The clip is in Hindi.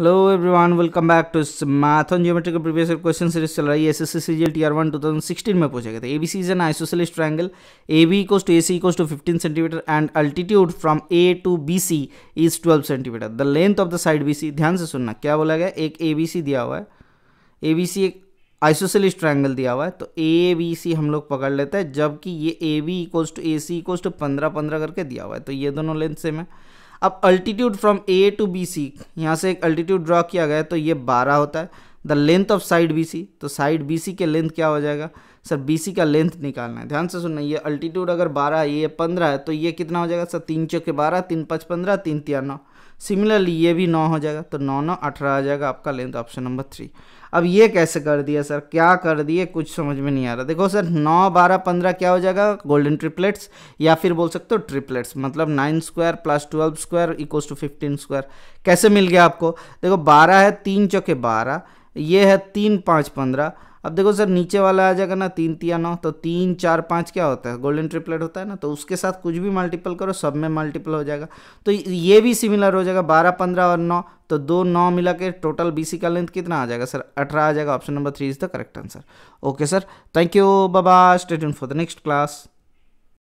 hello everyone welcome back to math on का प्रीवियस क्वेश्चन सीरीज चल रही है S S C C G T R one two thousand sixteen में पूछे गए था A B C is an isosceles triangle A B equals to A C equal to fifteen centimeter and altitude from A to B C is twelve centimeter the length of the side B C ध्यान से सुनना क्या बोला गया एक ए बी सी दिया हुआ है ए बी सी एक आइसोसलिस्ट ट्रायंगल दिया हुआ है तो ए बी सी हम लोग पकड़ लेते हैं जबकि ये A B equal to A C equal to पंद्रह पंद्रह करके दिया हुआ है तो ये दोनों लेंथ सेम है अब altitude from A to B C यहाँ से एक अल्टीट्यूड ड्रॉ किया गया तो ये बारह होता है the length of side B C तो साइड बी सी के लेंथ क्या हो जाएगा सर बी का लेंथ निकालना है ध्यान से सुनना ये अल्टीट्यूड अगर बारह है ये पंद्रह है तो ये कितना हो जाएगा सर तीन चौके बारह तीन पाँच पंद्रह तीन तिया नौ सिमिलरली ये भी नौ हो जाएगा तो नौ नौ अठारह आ जाएगा आपका लेंथ ऑप्शन नंबर थ्री अब ये कैसे कर दिया सर क्या कर दिए कुछ समझ में नहीं आ रहा देखो सर नौ बारह पंद्रह क्या हो जाएगा गोल्डन ट्रिपलेट्स या फिर बोल सकते हो ट्रिपलेट्स मतलब nine square plus twelve square equals to fifteen square कैसे मिल गया आपको देखो बारह है तीन चौके बारह ये है तीन पाँच पंद्रह अब देखो सर नीचे वाला आ जाएगा ना तीन तिया नौ तो तीन चार पाँच क्या होता है गोल्डन ट्रिपलेट होता है ना तो उसके साथ कुछ भी मल्टीपल करो सब में मल्टीपल हो जाएगा तो ये भी सिमिलर हो जाएगा बारह पंद्रह और नौ तो दो नौ मिला के टोटल बी सी का लेंथ कितना आ जाएगा सर अठारह आ जाएगा option number three is the correct answer okay sir thank you बाबा state for the next class